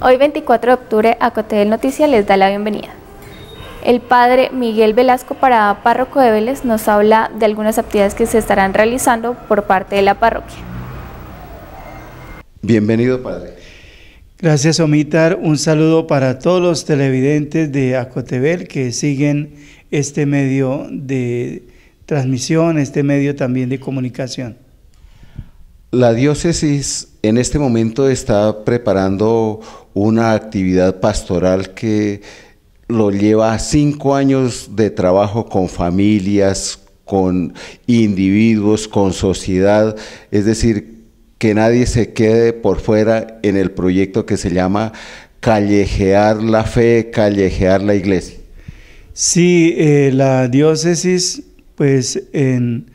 Hoy 24 de octubre, Acotevel Noticias les da la bienvenida. El padre Miguel Velasco para párroco de Vélez, nos habla de algunas actividades que se estarán realizando por parte de la parroquia. Bienvenido, padre. Gracias, Omitar. Un saludo para todos los televidentes de Acotebel que siguen este medio de transmisión, este medio también de comunicación. La diócesis en este momento está preparando una actividad pastoral que lo lleva a cinco años de trabajo con familias, con individuos, con sociedad, es decir, que nadie se quede por fuera en el proyecto que se llama callejear la fe, callejear la iglesia. Sí, eh, la diócesis, pues en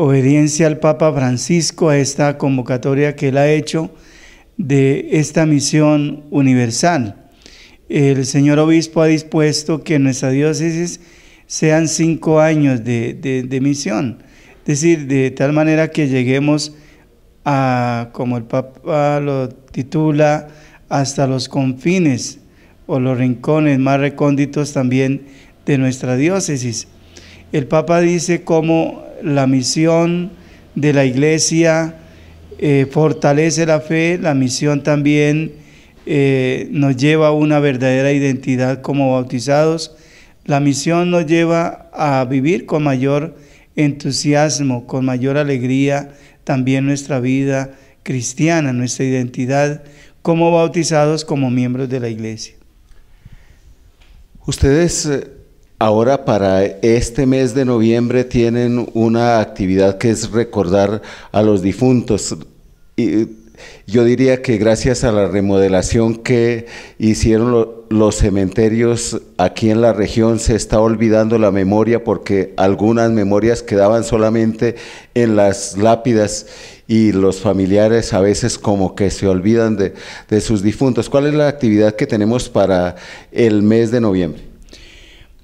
obediencia al Papa Francisco a esta convocatoria que él ha hecho de esta misión universal. El señor obispo ha dispuesto que en nuestra diócesis sean cinco años de, misión, es decir, de tal manera que lleguemos a, como el Papa lo titula, hasta los confines o los rincones más recónditos también de nuestra diócesis. El Papa dice cómo la misión de la Iglesia eh, fortalece la fe, la misión también eh, nos lleva a una verdadera identidad como bautizados, la misión nos lleva a vivir con mayor entusiasmo, con mayor alegría también nuestra vida cristiana, nuestra identidad como bautizados, como miembros de la Iglesia. Ustedes eh, Ahora para este mes de noviembre tienen una actividad que es recordar a los difuntos. Y yo diría que gracias a la remodelación que hicieron los cementerios aquí en la región se está olvidando la memoria porque algunas memorias quedaban solamente en las lápidas y los familiares a veces como que se olvidan de, de sus difuntos. ¿Cuál es la actividad que tenemos para el mes de noviembre?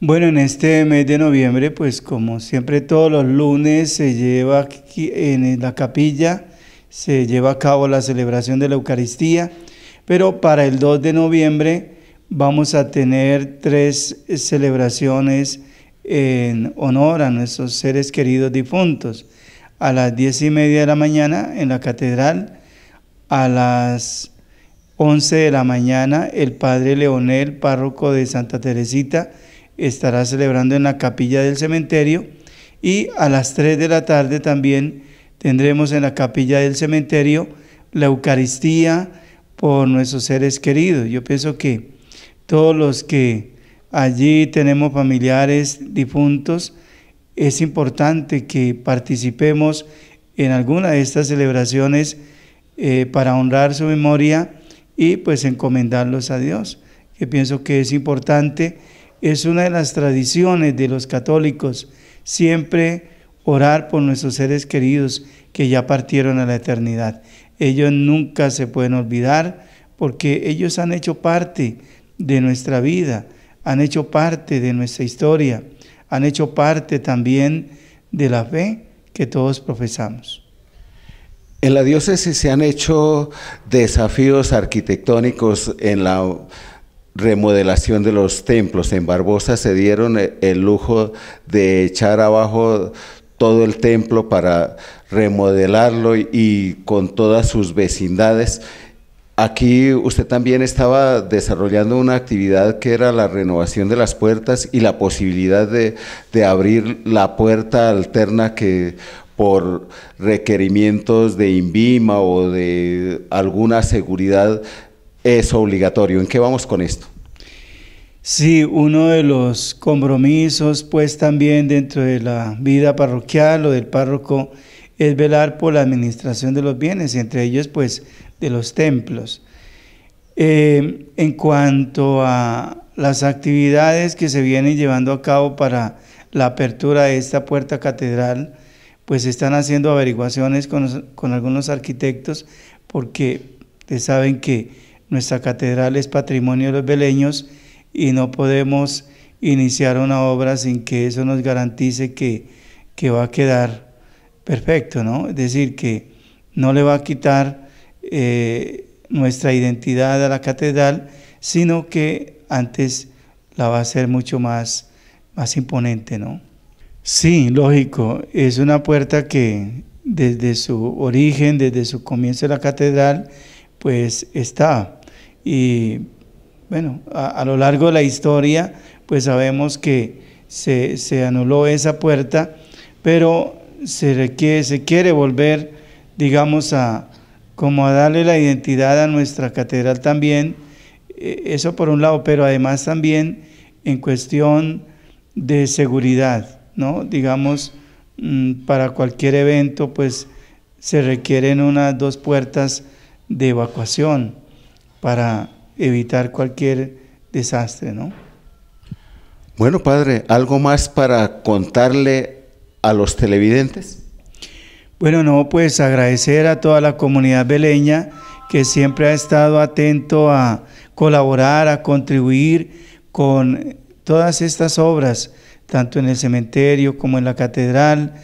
Bueno, en este mes de noviembre, pues como siempre todos los lunes se lleva aquí en la capilla, se lleva a cabo la celebración de la Eucaristía, pero para el 2 de noviembre vamos a tener tres celebraciones en honor a nuestros seres queridos difuntos. A las diez y media de la mañana en la catedral, a las 11 de la mañana el padre Leonel, párroco de Santa Teresita, estará celebrando en la capilla del cementerio y a las 3 de la tarde también tendremos en la capilla del cementerio la Eucaristía por nuestros seres queridos. Yo pienso que todos los que allí tenemos familiares difuntos, es importante que participemos en alguna de estas celebraciones eh, para honrar su memoria y pues encomendarlos a Dios, que pienso que es importante es una de las tradiciones de los católicos, siempre orar por nuestros seres queridos que ya partieron a la eternidad. Ellos nunca se pueden olvidar porque ellos han hecho parte de nuestra vida, han hecho parte de nuestra historia, han hecho parte también de la fe que todos profesamos. En la diócesis se han hecho desafíos arquitectónicos en la remodelación de los templos. En Barbosa se dieron eh, el, lujo de echar abajo todo el templo para remodelarlo y, con todas sus vecindades. Aquí usted también estaba desarrollando una actividad que era la renovación de las puertas y la posibilidad de, de abrir la puerta alterna que por requerimientos de INVIMA o de alguna seguridad es obligatorio. ¿En qué vamos con esto? Sí, uno de los compromisos, pues también dentro de la vida parroquial o del párroco, es velar por la administración de los bienes, entre ellos, pues, de los templos. Eh, en cuanto a las actividades que se vienen llevando a cabo para la apertura de esta puerta catedral, pues están haciendo averiguaciones con, algunos arquitectos porque saben que nuestra catedral es patrimonio de los beleños y no podemos iniciar una obra sin que eso nos garantice que, va a quedar perfecto, ¿no? Es decir, que no le va a quitar eh, nuestra identidad a la catedral, sino que antes la va a hacer mucho más, más imponente, ¿no? Sí, lógico, es una puerta que desde su origen, desde su comienzo de la catedral, pues está. Y bueno, a, lo largo de la historia, pues sabemos que se, anuló esa puerta, pero se, requiere, se quiere volver, digamos, a como a darle la identidad a nuestra catedral también, e, eso por un lado, pero además también en cuestión de seguridad, ¿no? Digamos, mm, para cualquier evento, pues se requieren unas dos puertas de evacuación para evitar cualquier desastre, ¿no? Bueno, padre, ¿algo más para contarle a los televidentes? Bueno, no, pues agradecer a toda la comunidad beleña que siempre ha estado atento a colaborar, a contribuir con todas estas obras, tanto en el cementerio como en la catedral,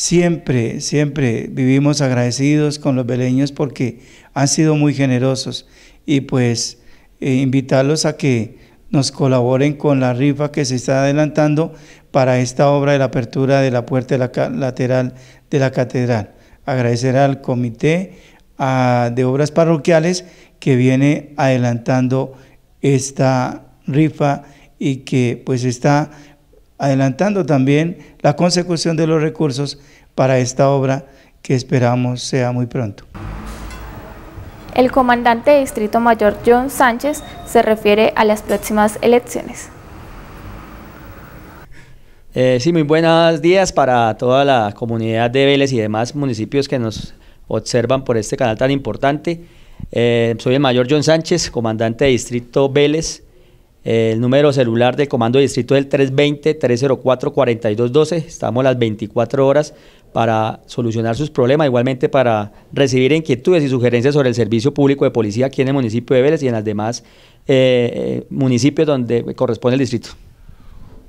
Siempre, siempre vivimos agradecidos con los beleños porque han sido muy generosos y pues eh, invitarlos a que nos colaboren con la rifa que se está adelantando para esta obra de la apertura de la puerta lateral de la catedral. Agradecer al comité de obras parroquiales que viene adelantando esta rifa y que pues está adelantando también la consecución de los recursos para esta obra que esperamos sea muy pronto. El comandante de Distrito Mayor John Sánchez se refiere a las próximas elecciones. Eh, sí, muy buenos días para toda la comunidad de Vélez y demás municipios que nos observan por este canal tan importante. Eh, soy el mayor John Sánchez, comandante de Distrito Vélez el número celular del Comando de Distrito es el 320-304-4212. Estamos las 24 horas para solucionar sus problemas, igualmente para recibir inquietudes y sugerencias sobre el servicio público de policía aquí en el municipio de Vélez y en los demás eh, eh, municipios donde corresponde el distrito.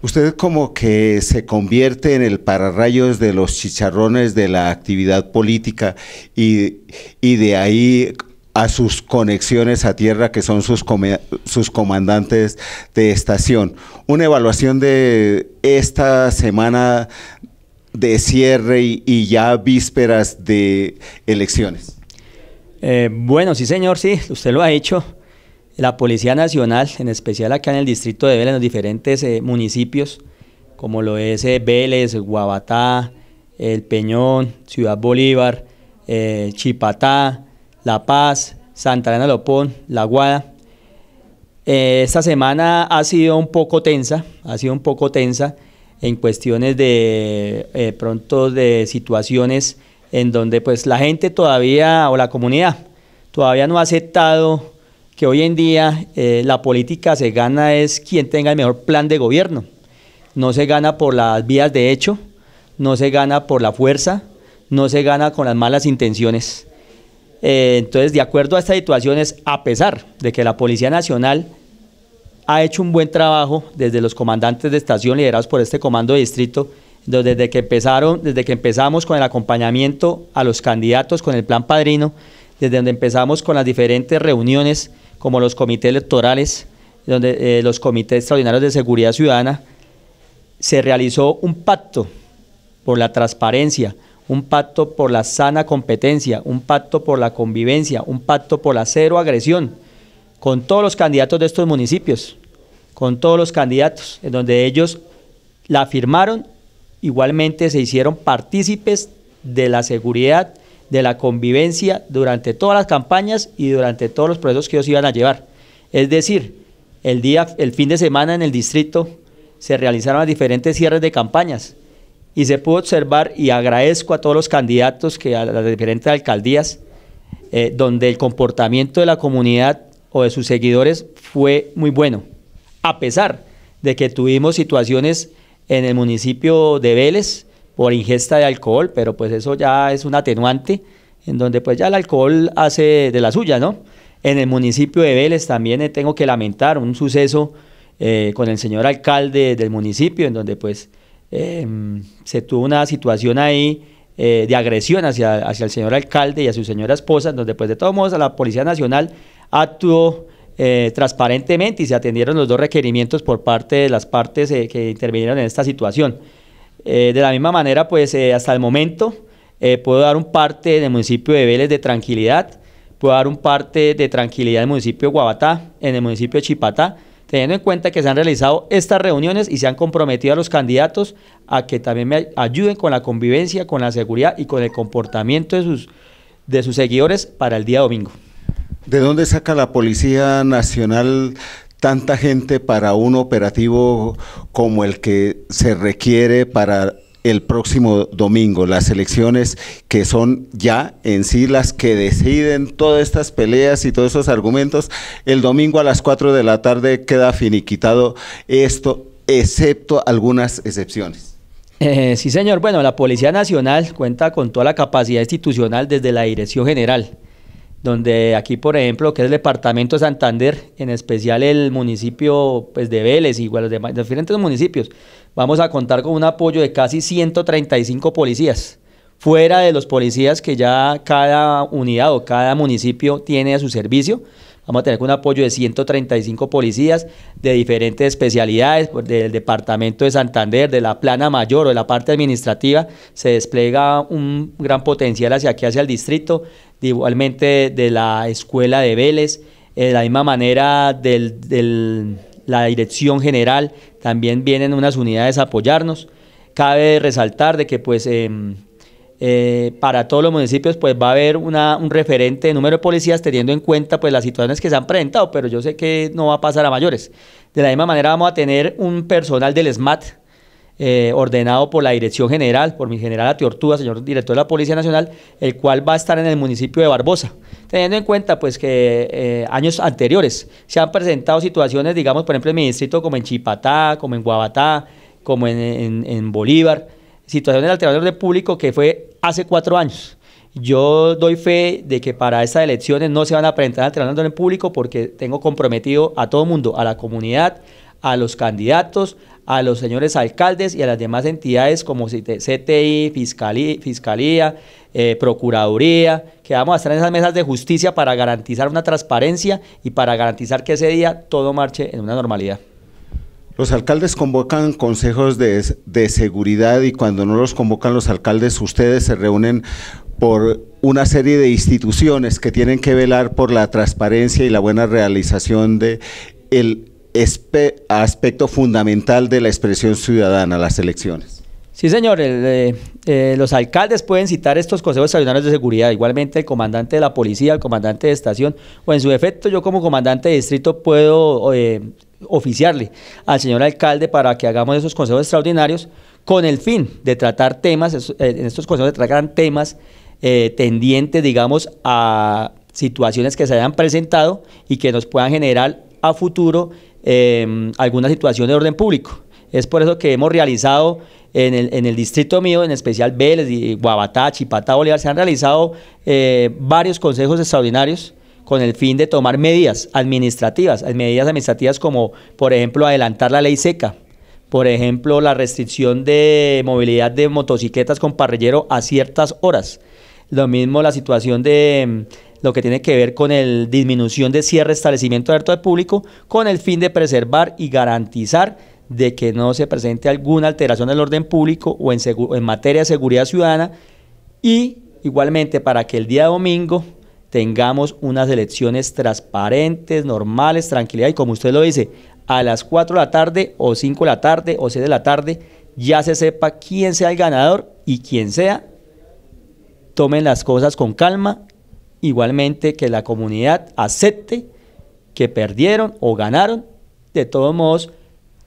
Usted como que se convierte en el pararrayos de los chicharrones de la actividad política y, y de ahí a sus conexiones a tierra, que son sus, sus comandantes de estación. Una evaluación de esta semana de cierre y, ya vísperas de elecciones. Eh, bueno, sí señor, sí, usted lo ha hecho. La Policía Nacional, en especial acá en el distrito de Vélez, en los diferentes eh, municipios, como lo es eh, Vélez, Guabatá, El Peñón, Ciudad Bolívar, Chipatá, la Paz, Santa Elena Lopón, La Guada. Eh, esta semana ha sido un poco tensa, ha sido un poco tensa en cuestiones de eh, pronto de situaciones en donde pues la gente todavía o la comunidad todavía no ha aceptado que hoy en día eh, la política se gana es quien tenga el mejor plan de gobierno. No se gana por las vías de hecho, no se gana por la fuerza, no se gana con las malas intenciones. Eh, entonces, de acuerdo a estas situaciones, a pesar de que la Policía Nacional ha hecho un buen trabajo desde los comandantes de estación liderados por este comando de distrito, desde que empezaron, desde que empezamos con el acompañamiento a los candidatos con el plan padrino, desde donde empezamos con las diferentes reuniones, como los comités electorales, donde eh, los comités extraordinarios de seguridad ciudadana, se realizó un pacto por la transparencia, un pacto por la sana competencia, un pacto por la convivencia, un pacto por la cero agresión, con todos los candidatos de estos municipios, con todos los candidatos, en donde ellos la firmaron, igualmente se hicieron partícipes de la seguridad, de la convivencia durante todas las campañas y durante todos los procesos que ellos iban a llevar. Es decir, el, día, el fin de semana en el distrito se realizaron diferentes cierres de campañas y se pudo observar, y agradezco a todos los candidatos que a las diferentes alcaldías, eh, donde el comportamiento de la comunidad o de sus seguidores fue muy bueno, a pesar de que tuvimos situaciones en el municipio de Vélez por ingesta de alcohol, pero pues eso ya es un atenuante, en donde pues ya el alcohol hace de la suya, ¿no? En el municipio de Vélez también eh, tengo que lamentar un suceso eh, con el señor alcalde del municipio, en donde pues Em, se tuvo una situación ahí eh, de agresión hacia, hacia el señor alcalde y a su señora esposa, donde pues de todos modos la Policía Nacional actuó eh, transparentemente y se atendieron los dos requerimientos por parte de las partes eh, que intervinieron en esta situación. de la misma manera, pues hasta el momento puedo dar un parte en el municipio de Vélez de tranquilidad, puedo dar un parte de tranquilidad en el municipio de Guabatá, en el municipio de Chipatá, teniendo en cuenta que se han realizado estas reuniones y se han comprometido a los candidatos a que también me ayuden con la convivencia, con la seguridad y con el comportamiento de sus, de sus seguidores para el día domingo. ¿De dónde saca la Policía Nacional tanta gente para un operativo como el que se requiere para el próximo domingo, las elecciones que son ya en sí las que deciden todas estas peleas y todos esos argumentos, el domingo a las 4 de la tarde queda finiquitado esto, excepto algunas excepciones. Eh, sí, señor. Bueno, la Policía Nacional cuenta con toda la capacidad institucional desde la Dirección General donde aquí, por ejemplo, que es el departamento de Santander, en especial el municipio pues, de Vélez y los diferentes municipios, vamos a contar con un apoyo de casi 135 policías, fuera de los policías que ya cada unidad o cada municipio tiene a su servicio. Vamos a tener un apoyo de 135 policías de diferentes especialidades, pues, del departamento de Santander, de la plana mayor o de la parte administrativa. Se despliega un gran potencial hacia aquí, hacia el distrito, igualmente de la escuela de Vélez, eh, de la misma manera de la dirección general, también vienen unas unidades a apoyarnos. Cabe resaltar de que pues em, eh, para todos los municipios pues va a haber un referente de número de policías teniendo en cuenta pues las situaciones que se han presentado, pero yo sé que no va a pasar a mayores. De la misma manera vamos a tener un personal del SMAT eh, ordenado por la Dirección General, por mi general Atiortúa, señor director de la Policía Nacional, el cual va a estar en el municipio de Barbosa, teniendo en cuenta pues que eh, años anteriores se han presentado situaciones, digamos, por ejemplo, en mi distrito como en Chipatá, como en Guabatá, como en Bolívar, situación del alternador de público que fue hace cuatro años. Yo doy fe de que para estas elecciones no se van a presentar alternando en público porque tengo comprometido a todo mundo, a la comunidad, a los candidatos, a los señores alcaldes y a las demás entidades como CTI, Fiscalía, eh, Procuraduría, que vamos a estar en esas mesas de justicia para garantizar una transparencia y para garantizar que ese día todo marche en una normalidad. Los alcaldes convocan consejos de, seguridad y cuando no los convocan los alcaldes, ustedes se reúnen por una serie de instituciones que tienen que velar por la transparencia y la buena realización de el aspecto fundamental de la expresión ciudadana, las elecciones. Sí, señor. Eh, eh, los alcaldes pueden citar estos consejos extraordinarios de seguridad. Igualmente, el comandante de la policía, el comandante de estación, o en su efecto, yo como comandante de distrito puedo eh, oficiarle al señor alcalde para que hagamos esos consejos extraordinarios con el fin de tratar temas, eh, en estos consejos se tratarán temas eh, tendientes, digamos, a situaciones que se hayan presentado y que nos puedan generar a futuro em, alguna situación de orden público. Es por eso que hemos realizado en el, distrito mío, en especial Vélez, Guabatá, Chipata, Bolívar, se han realizado eh, varios consejos extraordinarios con el fin de tomar medidas administrativas, medidas administrativas como, por ejemplo, adelantar la ley seca, por ejemplo, la restricción de movilidad de motocicletas con parrillero a ciertas horas. Lo mismo la situación de mm, lo que tiene que ver con la disminución de cierre establecimiento abierto al público con el fin de preservar y garantizar de que no se presente alguna alteración del orden público o en, en materia de seguridad ciudadana y igualmente para que el día domingo tengamos unas elecciones transparentes, normales, tranquilidad y como usted lo dice, a las 4 de la tarde o 5 de la tarde o 6 de la tarde ya se sepa quién sea el ganador y quién sea, tomen las cosas con calma, igualmente que la comunidad acepte que perdieron o ganaron, de todos modos,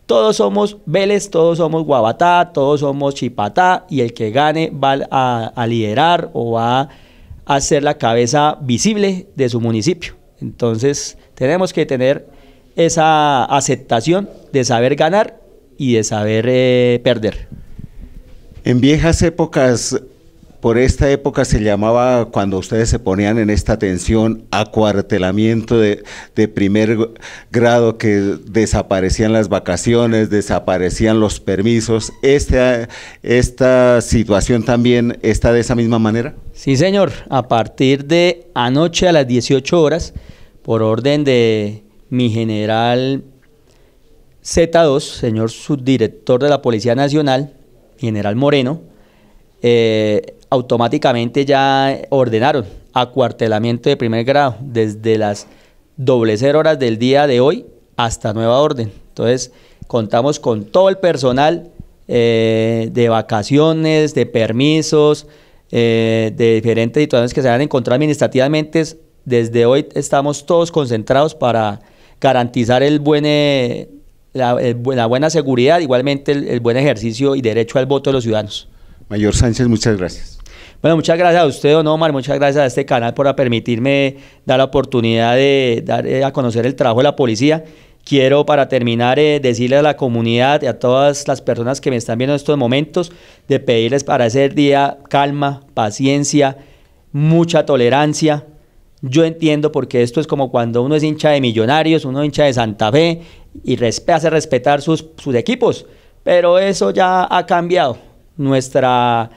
todos somos Vélez, todos somos Guabatá, todos somos Chipatá y el que gane va a, a liderar o va a hacer la cabeza visible de su municipio. Entonces tenemos que tener esa aceptación de saber ganar y de saber eh, perder. En viejas épocas por esta época se llamaba, cuando ustedes se ponían en esta tensión, acuartelamiento de, primer grado, que desaparecían las vacaciones, desaparecían los permisos. ¿Esta, esta situación también está de esa misma manera? Sí, señor. A partir de anoche a las 18 horas, por orden de mi general Z2, señor subdirector de la Policía Nacional, general Moreno, eh, automáticamente ya ordenaron acuartelamiento de primer grado desde las doblecer horas del día de hoy hasta nueva orden. Entonces, contamos con todo el personal eh, de vacaciones, de permisos, eh, de diferentes situaciones que se han encontrado administrativamente. Desde hoy estamos todos concentrados para garantizar el buen, eh, la, buena seguridad, igualmente el buen ejercicio y derecho al voto de los ciudadanos. Mayor Sánchez, muchas gracias. Bueno, muchas gracias a usted, don Omar, muchas gracias a este canal por permitirme dar la oportunidad de dar eh, a conocer el trabajo de la policía. Quiero para terminar eh, decirle a la comunidad y a todas las personas que me están viendo en estos momentos de pedirles para ese día calma, paciencia, mucha tolerancia. Yo entiendo porque esto es como cuando uno es hincha de Millonarios, uno hincha de Santa Fe y hace respetar sus, sus equipos. Pero eso ya ha cambiado. Nuestra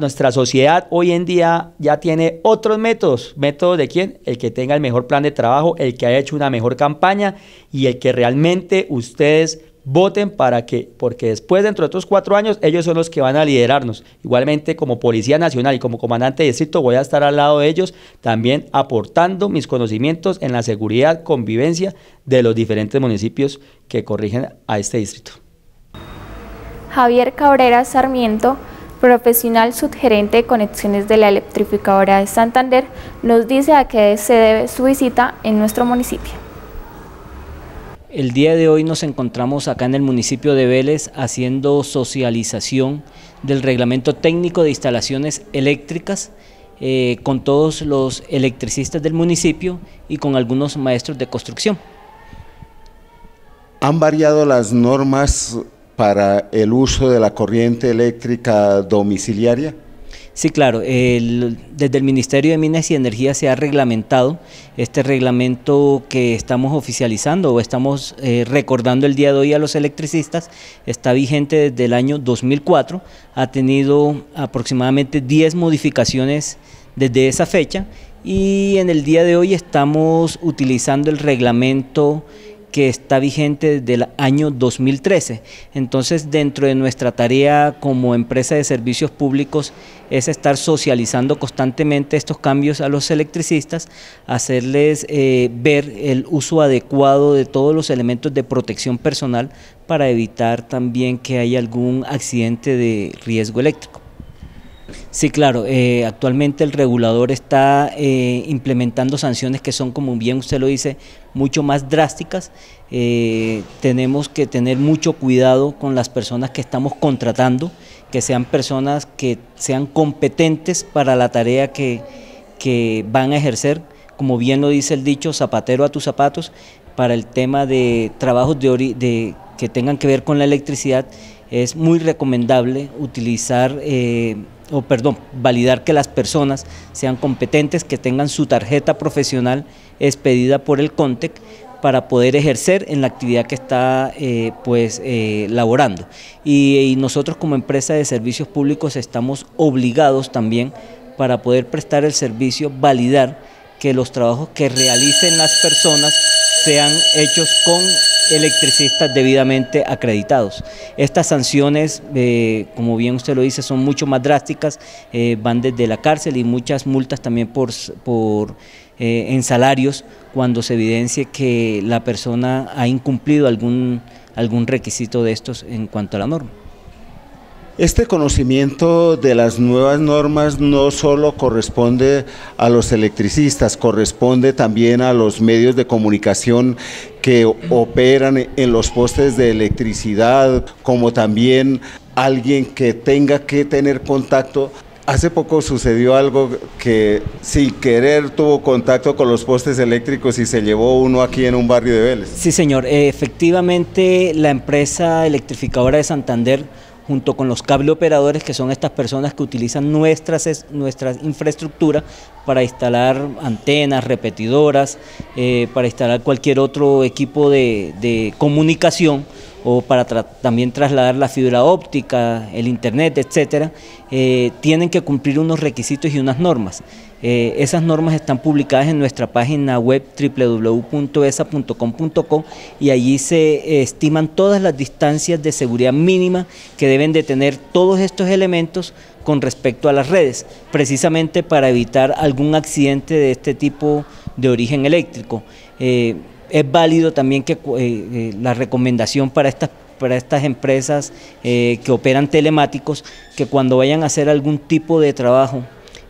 nuestra sociedad hoy en día ya tiene otros métodos. ¿Métodos de quién? El que tenga el mejor plan de trabajo, el que haya hecho una mejor campaña y el que realmente ustedes voten para que, porque después dentro de otros cuatro años ellos son los que van a liderarnos. Igualmente como Policía Nacional y como Comandante de Distrito voy a estar al lado de ellos también aportando mis conocimientos en la seguridad, convivencia de los diferentes municipios que corrigen a este distrito. Javier Cabrera Sarmiento profesional subgerente de conexiones de la electrificadora de Santander, nos dice a qué se debe su visita en nuestro municipio. El día de hoy nos encontramos acá en el municipio de Vélez haciendo socialización del reglamento técnico de instalaciones eléctricas eh, con todos los electricistas del municipio y con algunos maestros de construcción. Han variado las normas para el uso de la corriente eléctrica domiciliaria? Sí, claro. desde el Ministerio de Minas y Energía se ha reglamentado este reglamento que estamos oficializando o estamos eh, recordando el día de hoy a los electricistas. Está vigente desde el año 2004. Ha tenido aproximadamente 10 modificaciones desde esa fecha y en el día de hoy estamos utilizando el reglamento que está vigente desde el año 2013. Entonces, dentro de nuestra tarea como empresa de servicios públicos es estar socializando constantemente estos cambios a los electricistas, hacerles eh, ver el uso adecuado de todos los elementos de protección personal para evitar también que haya algún accidente de riesgo eléctrico. Sí, claro. Eh, actualmente el regulador está eh, implementando sanciones que son, como bien usted lo dice, mucho más drásticas. Eh, tenemos que tener mucho cuidado con las personas que estamos contratando, que sean personas que sean competentes para la tarea que, van a ejercer. Como bien lo dice el dicho, zapatero a tus zapatos, para el tema de trabajos de, de, que tengan que ver con la electricidad, es muy recomendable utilizar, eh, o perdón, validar que las personas sean competentes, que tengan su tarjeta profesional expedida por el CONTEC para poder ejercer en la actividad que está eh, pues eh, laborando. Y, y nosotros como empresa de servicios públicos estamos obligados también para poder prestar el servicio, validar que los trabajos que realicen las personas sean hechos con electricistas debidamente acreditados. Estas sanciones, eh, como bien usted lo dice, son mucho más drásticas, eh, van desde la cárcel y muchas multas también por, por eh, en salarios cuando se evidencie que la persona ha incumplido algún, algún requisito de estos en cuanto a la norma. Este conocimiento de las nuevas normas no solo corresponde a los electricistas, corresponde también a los medios de comunicación que operan en los postes de electricidad, como también alguien que tenga que tener contacto Hace poco sucedió algo que sin querer tuvo contacto con los postes eléctricos y se llevó uno aquí en un barrio de Vélez. Sí, señor. Efectivamente, la empresa electrificadora de Santander junto con los cable operadores, que son estas personas que utilizan nuestras, nuestra infraestructura para instalar antenas, repetidoras, eh, para instalar cualquier otro equipo de comunicación o para también trasladar la fibra óptica, el internet, etcétera, eh, tienen que cumplir unos requisitos y unas normas. Eh, esas normas están publicadas en nuestra página web www.esa.com.co y allí se eh, estiman todas las distancias de seguridad mínima que deben de tener todos estos elementos con respecto a las redes, precisamente para evitar algún accidente de este tipo de origen eléctrico es válido también que eh, eh, la recomendación para estas para estas empresas eh, que operan telemáticos, que cuando vayan a hacer algún tipo de trabajo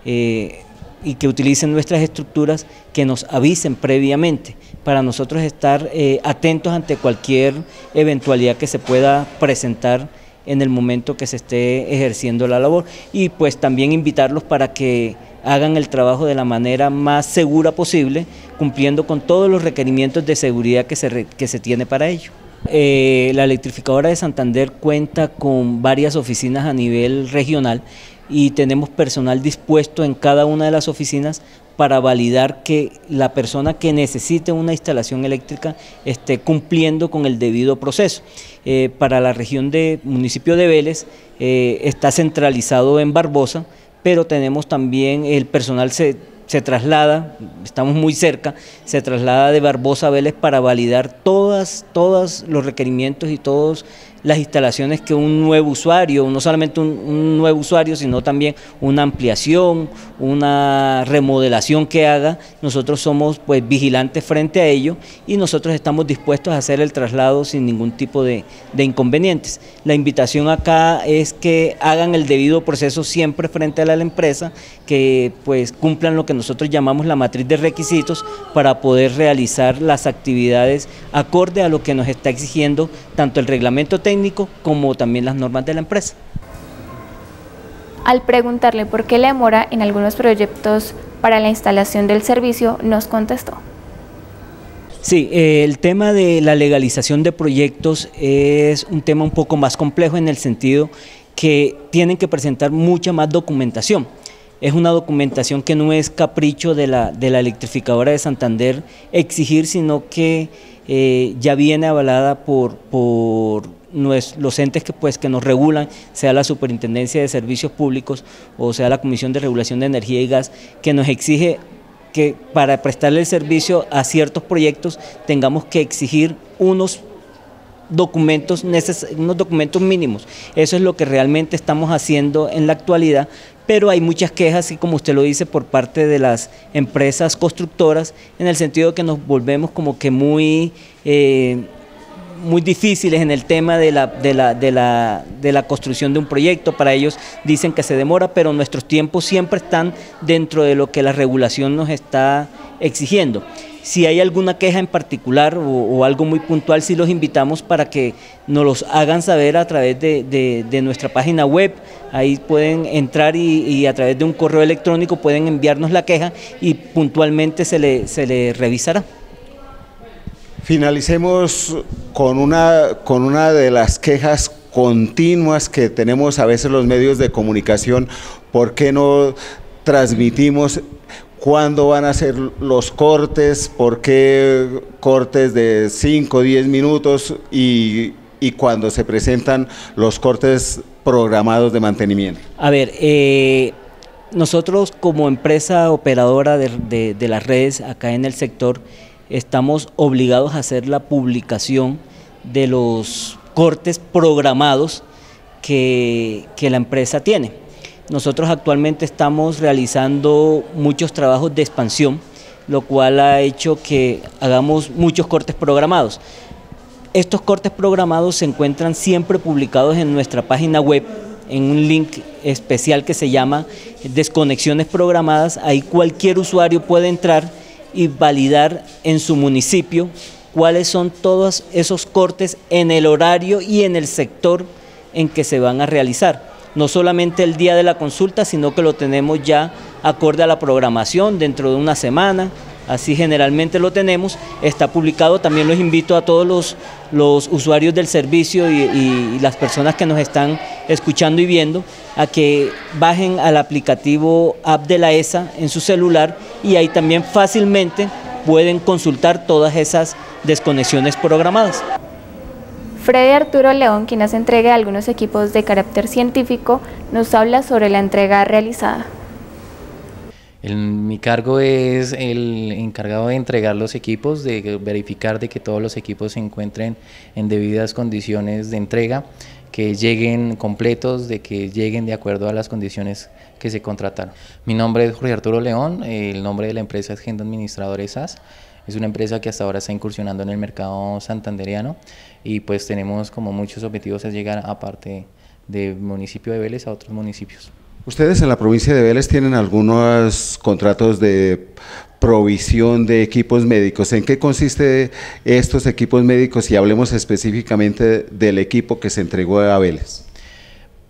y que utilicen nuestras estructuras, que nos avisen previamente para nosotros estar atentos ante cualquier eventualidad que se pueda presentar en el momento que se esté ejerciendo la labor y pues también invitarlos para que hagan el trabajo de la manera más segura posible, cumpliendo con todos los requerimientos de seguridad que se, que se tiene para ello. Eh, la electrificadora de Santander cuenta con varias oficinas a nivel regional y tenemos personal dispuesto en cada una de las oficinas para validar que la persona que necesite una instalación eléctrica esté cumpliendo con el debido proceso. Eh, para la región de municipio de Vélez eh, está centralizado en Barbosa, pero tenemos también el personal se, se traslada, estamos muy cerca, se traslada de Barbosa Vélez para validar todas, todos los requerimientos y todos las instalaciones que un nuevo usuario, no solamente un, nuevo usuario, sino también una ampliación, una remodelación que haga, nosotros somos pues vigilantes frente a ello y nosotros estamos dispuestos a hacer el traslado sin ningún tipo de, inconvenientes. La invitación acá es que hagan el debido proceso siempre frente a la, empresa, que pues cumplan lo que nosotros llamamos la matriz de requisitos para poder realizar las actividades acorde a lo que nos está exigiendo tanto el reglamento técnico técnico como también las normas de la empresa. Al preguntarle por qué le demora en algunos proyectos para la instalación del servicio, nos contestó. Sí, eh, el tema de la legalización de proyectos es un tema un poco más complejo en el sentido que tienen que presentar mucha más documentación. Es una documentación que no es capricho de la, de la electrificadora de Santander exigir, sino que eh, ya viene avalada por, por los entes que, pues, que nos regulan, sea la Superintendencia de Servicios Públicos o sea la Comisión de Regulación de Energía y Gas, que nos exige que para prestarle el servicio a ciertos proyectos tengamos que exigir unos documentos, unos documentos mínimos. Eso es lo que realmente estamos haciendo en la actualidad, pero hay muchas quejas, y como usted lo dice, por parte de las empresas constructoras, en el sentido de que nos volvemos como que muy... Eh, muy difíciles en el tema de la, de, la, construcción de un proyecto. Para ellos dicen que se demora, pero nuestros tiempos siempre están dentro de lo que la regulación nos está exigiendo. Si hay alguna queja en particular o, algo muy puntual, sí los invitamos para que nos los hagan saber a través de, nuestra página web. Ahí pueden entrar y, a través de un correo electrónico pueden enviarnos la queja y puntualmente se le, se le revisará. Finalicemos con una, con una de las quejas continuas que tenemos a veces los medios de comunicación, ¿por qué no transmitimos cuándo van a ser los cortes, por qué cortes de 5 o 10 minutos y, y, cuando se presentan los cortes programados de mantenimiento. A ver, eh, nosotros como empresa operadora de las redes acá en el sector, estamos obligados a hacer la publicación de los cortes programados que, la empresa tiene. Nosotros actualmente estamos realizando muchos trabajos de expansión, lo cual ha hecho que hagamos muchos cortes programados. Estos cortes programados se encuentran siempre publicados en nuestra página web, en un link especial que se llama Desconexiones Programadas. Ahí cualquier usuario puede entrar y validar en su municipio cuáles son todos esos cortes en el horario y en el sector en que se van a realizar. No solamente el día de la consulta, sino que lo tenemos ya acorde a la programación dentro de una semana, así generalmente lo tenemos, está publicado, también los invito a todos los, usuarios del servicio y, las personas que nos están escuchando y viendo a que bajen al aplicativo app de la ESA en su celular y ahí también fácilmente pueden consultar todas esas desconexiones programadas. Freddy Arturo León, quien hace entrega de algunos equipos de carácter científico, nos habla sobre la entrega realizada mi cargo es el encargado de entregar los equipos, de verificar de que todos los equipos se encuentren en debidas condiciones de entrega, que lleguen completos, de que lleguen de acuerdo a las condiciones que se contrataron. Mi nombre es Jorge Arturo León, el nombre de la empresa es Genda Administradores SAS. Es una empresa que hasta ahora está incursionando en el mercado santanderiano y pues tenemos como muchos objetivos es llegar aparte del municipio de Vélez a otros municipios. Ustedes en la provincia de Vélez tienen algunos contratos de provisión de equipos médicos. ¿En qué consiste estos equipos médicos? Y hablemos específicamente del equipo que se entregó a Vélez.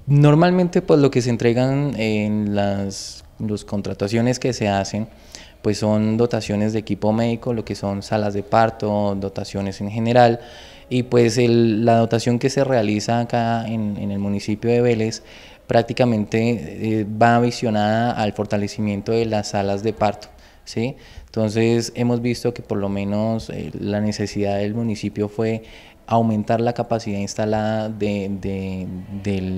Normalmente, pues lo que se entregan en las, contrataciones que se hacen, pues son dotaciones de equipo médico, lo que son salas de parto, dotaciones en general. Y pues la dotación que se realiza acá en, en el municipio de Vélez prácticamente eh, va visionada al fortalecimiento de las salas de parto. ¿sí? Entonces hemos visto que por lo menos eh, la necesidad del municipio fue aumentar la capacidad instalada de,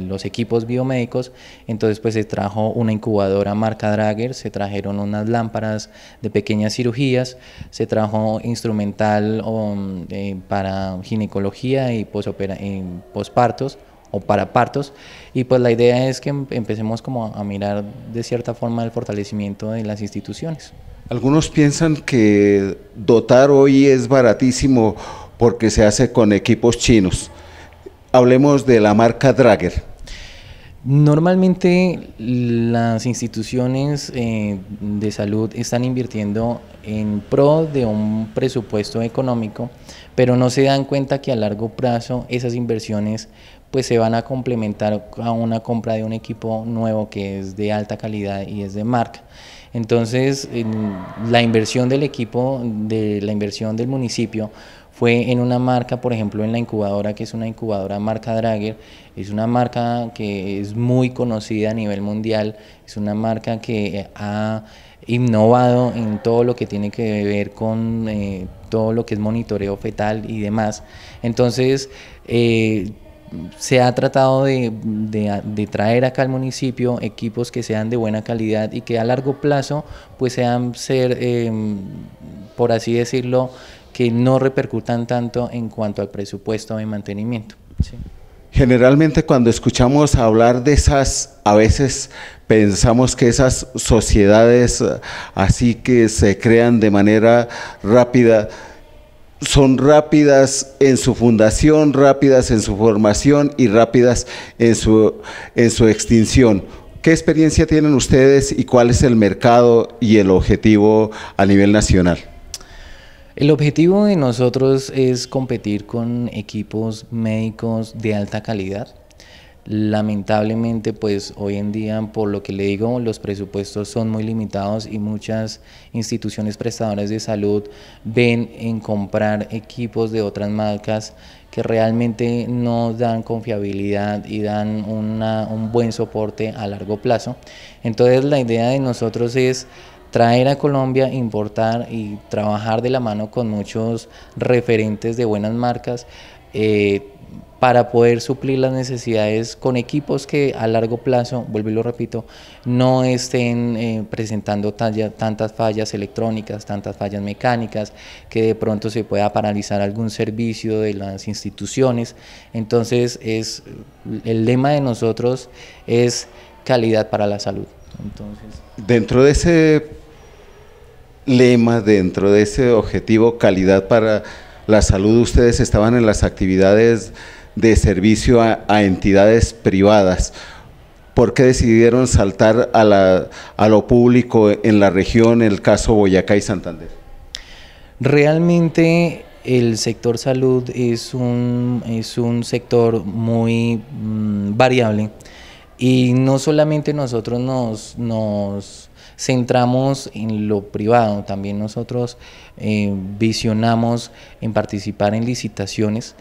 los equipos biomédicos, entonces pues se trajo una incubadora marca Drager, se trajeron unas lámparas de pequeñas cirugías, se trajo instrumental um, eh, para ginecología y, y pospartos, o para partos. Y pues la idea es que em, empecemos como a mirar de cierta forma el fortalecimiento de las instituciones. Algunos piensan que dotar hoy es baratísimo porque se hace con equipos chinos. Hablemos de la marca Drager. Normalmente las instituciones eh, de salud están invirtiendo en pro de un presupuesto económico, pero no se dan cuenta que a largo plazo esas inversiones pues se van a complementar a una compra de un equipo nuevo que es de alta calidad y es de marca. Entonces, la inversión del equipo, de la inversión del municipio, fue en una marca, por ejemplo, en la incubadora, que es una incubadora marca Drager, es una marca que es muy conocida a nivel mundial, es una marca que ha innovado en todo lo que tiene que ver con eh, todo lo que es monitoreo fetal y demás. Entonces, eh, se ha tratado de, traer acá al municipio equipos que sean de buena calidad y que a largo plazo pues sean ser, em, por así decirlo, que no repercutan tanto en cuanto al presupuesto de mantenimiento. Generalmente cuando escuchamos hablar de esas, a veces pensamos que esas sociedades eh, así que se crean de manera rápida, son rápidas en su fundación, rápidas en su formación y rápidas en su, en su extinción. ¿Qué experiencia tienen ustedes y cuál es el mercado y el objetivo a nivel nacional? El objetivo de nosotros es competir con equipos médicos de alta calidad Lamentablemente, pues hoy en día, por lo que le digo, los presupuestos son muy limitados y muchas instituciones prestadoras de salud ven en comprar equipos de otras marcas que realmente no dan confiabilidad y dan un buen soporte a largo plazo. Entonces, la idea de nosotros es traer a Colombia, importar y trabajar de la mano con muchos referentes de buenas marcas. Eh, para poder suplir las necesidades con equipos que a largo plazo, vuelvo y lo repito, no estén eh, presentando tantas fallas electrónicas, tantas fallas mecánicas, que de pronto se pueda paralizar algún servicio de las instituciones. Entonces, es, el lema de nosotros es calidad para la salud. Entonces, dentro de ese lema, dentro de ese objetivo, calidad para la salud, ustedes estaban en las actividades de servicio a, entidades privadas. ¿Por qué decidieron saltar a, la, a, lo público en la región, el caso Boyacá y Santander? Realmente el sector salud es un, es un sector muy mm, variable y no solamente nosotros nos, nos, centramos en lo privado, también nosotros eh, visionamos en participar en licitaciones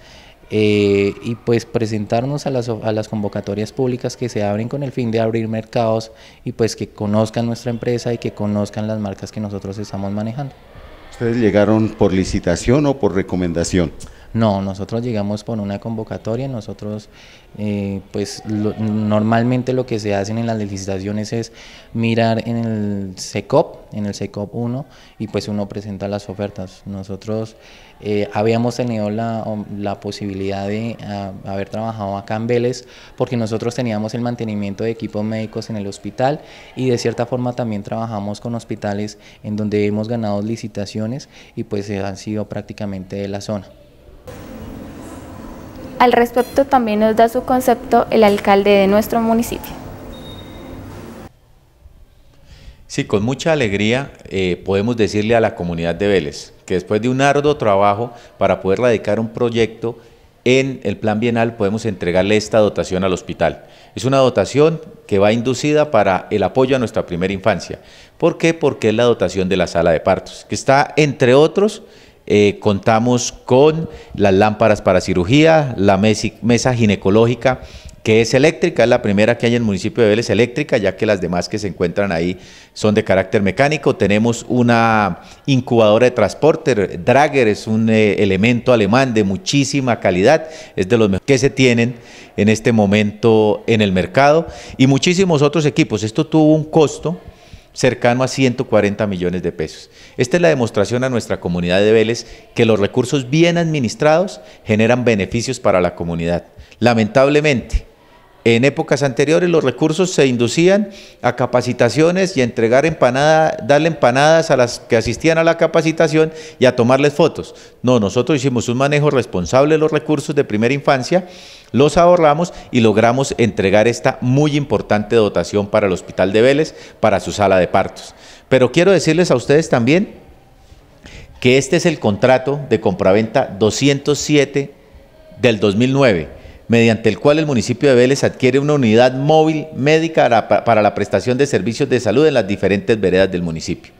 eh, y pues presentarnos a las, a las convocatorias públicas que se abren con el fin de abrir mercados y pues que conozcan nuestra empresa y que conozcan las marcas que nosotros estamos manejando. ¿Ustedes llegaron por licitación o por recomendación? No, nosotros llegamos por una convocatoria, nosotros eh, pues normalmente lo que se hacen en las licitaciones es mirar en el SECOP, en el SECOP 1 y pues uno presenta las ofertas. Nosotros eh, habíamos tenido la, posibilidad de ah, haber trabajado acá en Vélez porque nosotros teníamos el mantenimiento de equipos médicos en el hospital y de cierta forma también trabajamos con hospitales en donde hemos ganado licitaciones y pues han sido prácticamente de la zona. Al respecto también nos da su concepto el alcalde de nuestro municipio. Sí, con mucha alegría eh, podemos decirle a la comunidad de Vélez que después de un arduo trabajo para poder radicar un proyecto en el plan bienal podemos entregarle esta dotación al hospital. Es una dotación que va inducida para el apoyo a nuestra primera infancia. ¿Por qué? Porque es la dotación de la sala de partos, que está, entre otros, eh, contamos con las lámparas para cirugía, la mesa ginecológica que es eléctrica, es la primera que hay en el municipio de Vélez eléctrica, ya que las demás que se encuentran ahí son de carácter mecánico. Tenemos una incubadora de transporte, Drager es un eh, elemento alemán de muchísima calidad, es de los mejores que se tienen en este momento en el mercado y muchísimos otros equipos. Esto tuvo un costo cercano a 140 millones de pesos. Esta es la demostración a nuestra comunidad de Vélez que los recursos bien administrados generan beneficios para la comunidad. Lamentablemente, en épocas anteriores los recursos se inducían a capacitaciones y a entregar empanada, darle empanadas a las que asistían a la capacitación y a tomarles fotos. No, nosotros hicimos un manejo responsable de los recursos de primera infancia los ahorramos y logramos entregar esta muy importante dotación para el Hospital de Vélez, para su sala de partos. Pero quiero decirles a ustedes también que este es el contrato de compraventa 207 del 2009, mediante el cual el municipio de Vélez adquiere una unidad móvil médica para la prestación de servicios de salud en las diferentes veredas del municipio.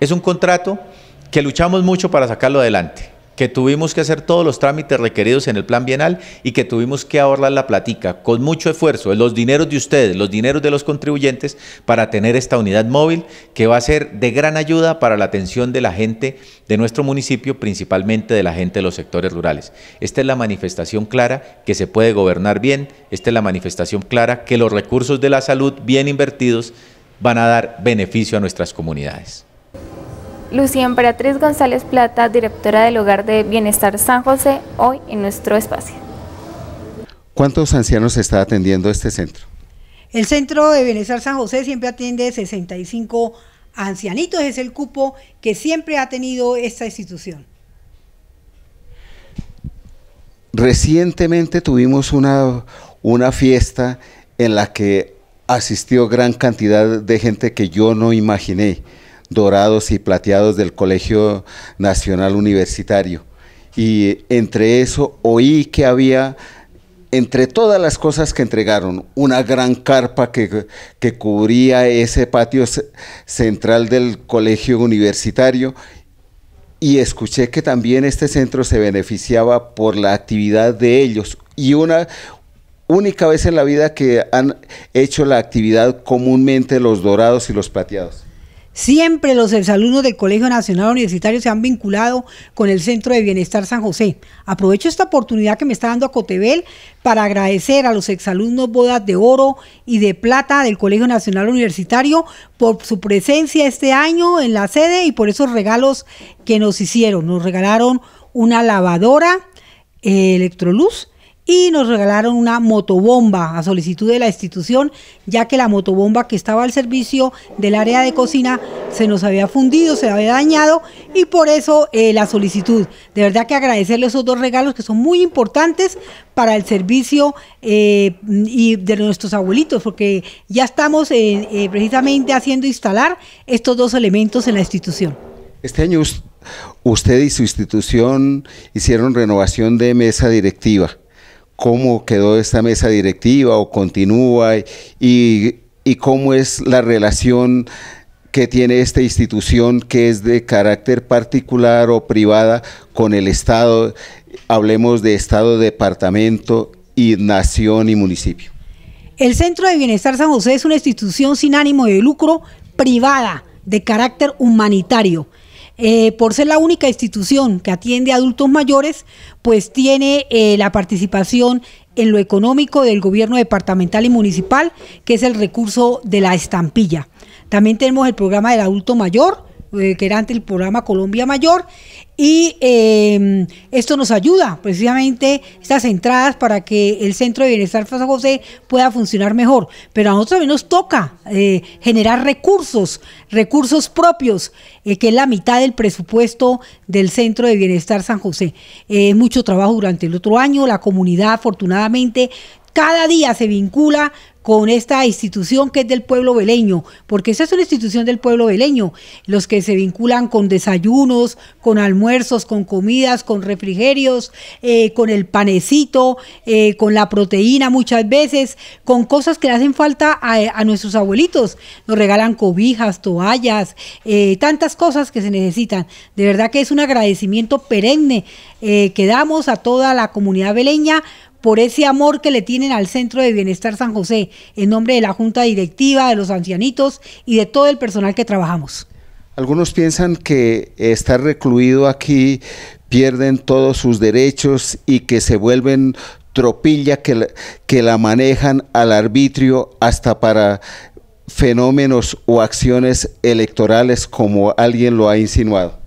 Es un contrato que luchamos mucho para sacarlo adelante que tuvimos que hacer todos los trámites requeridos en el plan bienal y que tuvimos que ahorrar la platica con mucho esfuerzo, los dineros de ustedes, los dineros de los contribuyentes, para tener esta unidad móvil que va a ser de gran ayuda para la atención de la gente de nuestro municipio, principalmente de la gente de los sectores rurales. Esta es la manifestación clara que se puede gobernar bien, esta es la manifestación clara que los recursos de la salud bien invertidos van a dar beneficio a nuestras comunidades. Lucía Emperatriz González Plata, directora del Hogar de Bienestar San José, hoy en nuestro espacio. ¿Cuántos ancianos está atendiendo este centro? El Centro de Bienestar San José siempre atiende 65 ancianitos, es el cupo que siempre ha tenido esta institución. Recientemente tuvimos una, una fiesta en la que asistió gran cantidad de gente que yo no imaginé dorados y plateados del Colegio Nacional Universitario. Y entre eso oí que había, entre todas las cosas que entregaron, una gran carpa que, cubría ese patio central del Colegio Universitario y escuché que también este centro se beneficiaba por la actividad de ellos y una única vez en la vida que han hecho la actividad comúnmente los dorados y los plateados. Siempre los exalumnos del Colegio Nacional Universitario se han vinculado con el Centro de Bienestar San José. Aprovecho esta oportunidad que me está dando a Cotebel para agradecer a los exalumnos Bodas de Oro y de Plata del Colegio Nacional Universitario por su presencia este año en la sede y por esos regalos que nos hicieron. Nos regalaron una lavadora, eh, electroluz, y nos regalaron una motobomba a solicitud de la institución, ya que la motobomba que estaba al servicio del área de cocina se nos había fundido, se había dañado y por eso eh, la solicitud. De verdad que agradecerle esos dos regalos que son muy importantes para el servicio eh, y de nuestros abuelitos, porque ya estamos eh, precisamente haciendo instalar estos dos elementos en la institución. Este año usted y su institución hicieron renovación de mesa directiva cómo quedó esta mesa directiva o continúa y, y cómo es la relación que tiene esta institución que es de carácter particular o privada con el Estado, hablemos de Estado, departamento y nación y municipio. El Centro de Bienestar San José es una institución sin ánimo de lucro privada de carácter humanitario eh, por ser la única institución que atiende a adultos mayores, pues tiene eh, la participación en lo económico del gobierno departamental y municipal, que es el recurso de la estampilla. También tenemos el programa del adulto mayor, eh, que era antes el programa Colombia Mayor. Y em, esto nos ayuda precisamente estas entradas para que el Centro de Bienestar San José pueda funcionar mejor. Pero a nosotros nos toca eh, generar recursos, recursos propios, eh, que es la mitad del presupuesto del Centro de Bienestar San José. mucho trabajo durante el otro año, la comunidad afortunadamente cada día se vincula con esta institución que es del pueblo veleño, porque esa es una institución del pueblo veleño, los que se vinculan con desayunos, con almuerzos, con comidas, con refrigerios, eh, con el panecito, eh, con la proteína muchas veces, con cosas que le hacen falta a, nuestros abuelitos. Nos regalan cobijas, toallas, eh, tantas cosas que se necesitan. De verdad que es un agradecimiento perenne que damos a toda la comunidad veleña por ese amor que le tienen al Centro de Bienestar San José, en nombre de la Junta Directiva, de los ancianitos y de todo el personal que trabajamos. Algunos piensan que estar recluido aquí pierden todos sus derechos y que se vuelven tropilla que la, que la manejan al arbitrio hasta para fenómenos o acciones electorales como alguien lo ha insinuado.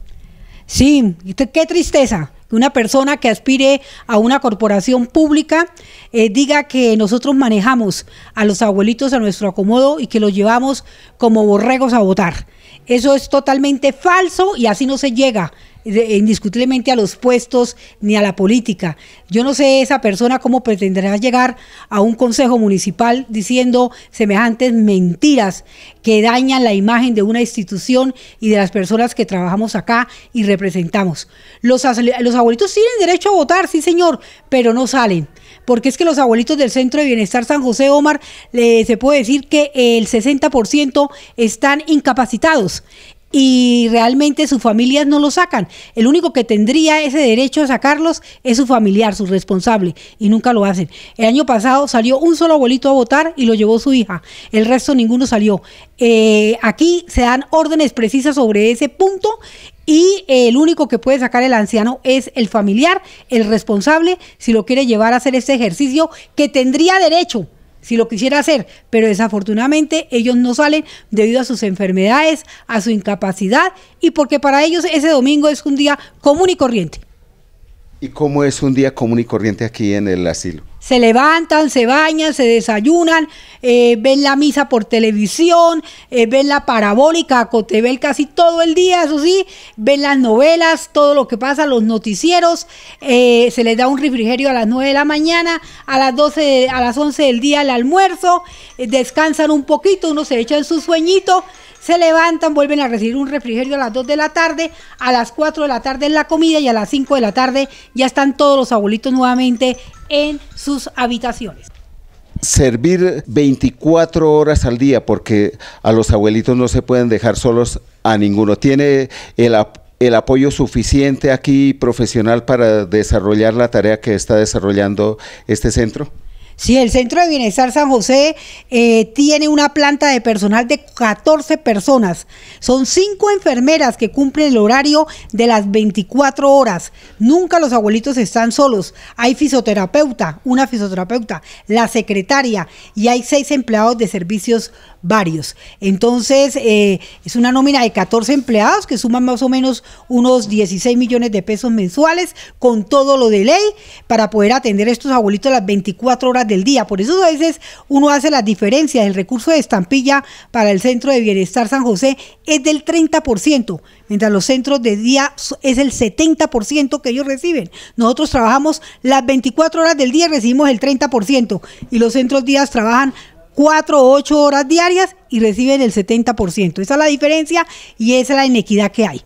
Sí, qué tristeza que una persona que aspire a una corporación pública eh, diga que nosotros manejamos a los abuelitos a nuestro acomodo y que los llevamos como borregos a votar. Eso es totalmente falso y así no se llega indiscutiblemente a los puestos ni a la política. Yo no sé esa persona cómo pretenderá llegar a un consejo municipal diciendo semejantes mentiras que dañan la imagen de una institución y de las personas que trabajamos acá y representamos. Los, abuelitos tienen derecho a votar, sí señor, pero no salen porque es que los abuelitos del Centro de Bienestar San José Omar, se puede decir que el 60% están incapacitados y realmente sus familias no lo sacan. El único que tendría ese derecho a sacarlos es su familiar, su responsable, y nunca lo hacen. El año pasado salió un solo abuelito a votar y lo llevó su hija. El resto ninguno salió. Eh, aquí se dan órdenes precisas sobre ese punto y eh, el único que puede sacar el anciano es el familiar, el responsable, si lo quiere llevar a hacer este ejercicio que tendría derecho si lo quisiera hacer, pero desafortunadamente ellos no salen debido a sus enfermedades, a su incapacidad y porque para ellos ese domingo es un día común y corriente. ¿Y cómo es un día común y corriente aquí en el asilo? se levantan, se bañan, se desayunan, eh, ven la misa por televisión, eh, ven la parabólica, Cotebel casi todo el día, eso sí, ven las novelas, todo lo que pasa, los noticieros, eh, se les da un refrigerio a las 9 de la mañana, a las 12, a las 11 del día el almuerzo, descansan un poquito, uno se echa en su sueñito, se levantan, vuelven a recibir un refrigerio a las 2 de la tarde, a las 4 de la tarde en la comida y a las 5 de la tarde ya están todos los abuelitos nuevamente en sus habitaciones servir 24 horas al día, porque a los abuelitos no se pueden dejar solos a ninguno. Tiene el apoyo suficiente aquí profesional para desarrollar la tarea que está desarrollando este centro. Sí, el Centro de Bienestar San José eh, tiene una planta de personal de 14 personas. Son cinco enfermeras que cumplen el horario de las 24 horas. Nunca los abuelitos están solos. Hay fisioterapeuta, una fisioterapeuta, la secretaria y hay seis empleados de servicios varios. Entonces, eh, es una nómina de 14 empleados que suman más o menos unos 16 millones de pesos mensuales con todo lo de ley para poder atender a estos abuelitos las 24 horas del día. Por eso a veces uno hace la diferencia, El recurso de estampilla para el Centro de Bienestar San José es del 30%, mientras los centros de día es el 70% que ellos reciben. Nosotros trabajamos las 24 horas del día y recibimos el 30%, y los centros días trabajan 4 o 8 horas diarias y reciben el 70%. Esa es la diferencia y esa es la inequidad que hay.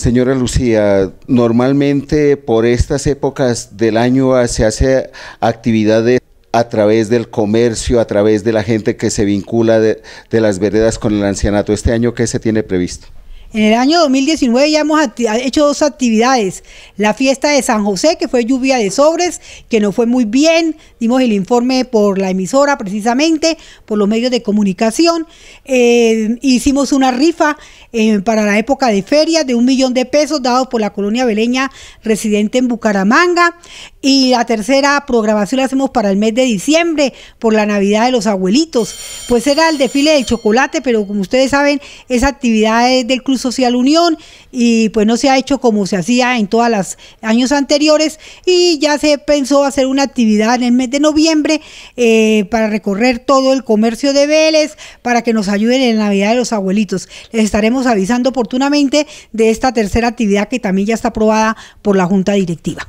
Señora Lucía, normalmente por estas épocas del año ah, se hace actividades a través del comercio, a través de la gente que se vincula de, de, las veredas con el ancianato. Este año, ¿qué se tiene previsto? En el año 2019 ya hemos hecho dos actividades. La fiesta de San José, que fue lluvia de sobres, que no fue muy bien. Dimos el informe por la emisora, precisamente, por los medios de comunicación. Eh, hicimos una rifa eh, para la época de feria de un millón de pesos dados por la colonia beleña residente en Bucaramanga. Y la tercera programación la hacemos para el mes de diciembre, por la Navidad de los abuelitos. Pues era el desfile del chocolate, pero como ustedes saben, esa actividad es del cruce Social Unión y pues no se ha hecho como se hacía en todas las años anteriores y ya se pensó hacer una actividad en el mes de noviembre eh, para recorrer todo el comercio de Vélez para que nos ayuden en la Navidad de los abuelitos. Les estaremos avisando oportunamente de esta tercera actividad que también ya está aprobada por la Junta Directiva.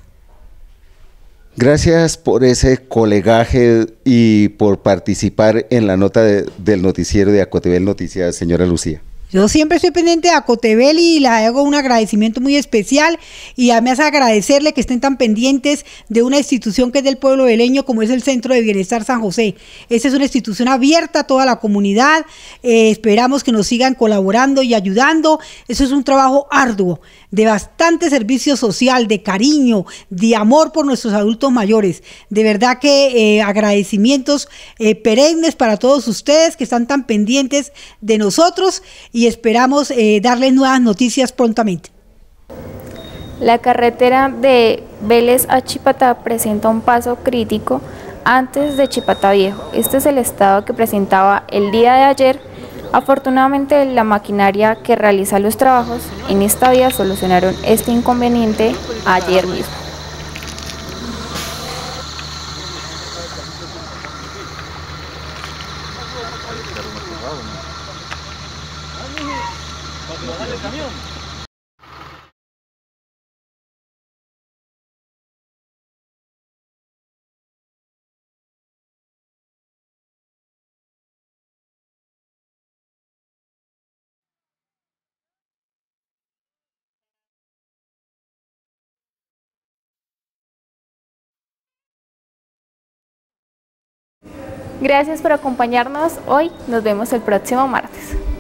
Gracias por ese colegaje y por participar en la nota del noticiero de Acuatebel Noticias, señora Lucía. Yo siempre estoy pendiente de Acotebel y le hago un agradecimiento muy especial y hace agradecerle que estén tan pendientes de una institución que es del pueblo leño como es el Centro de Bienestar San José. Esa es una institución abierta a toda la comunidad. Eh, esperamos que nos sigan colaborando y ayudando. Eso es un trabajo arduo de bastante servicio social, de cariño, de amor por nuestros adultos mayores. De verdad que eh, agradecimientos eh, perennes para todos ustedes que están tan pendientes de nosotros. Y y esperamos darle eh, darles nuevas noticias prontamente. La carretera de Vélez a Chipatá presenta un paso crítico antes de Chipata Viejo. Este es el estado que presentaba el día de ayer. Afortunadamente la maquinaria que realiza los trabajos en esta vía solucionaron este inconveniente ayer mismo. Gracias por acompañarnos hoy. Nos vemos el próximo martes.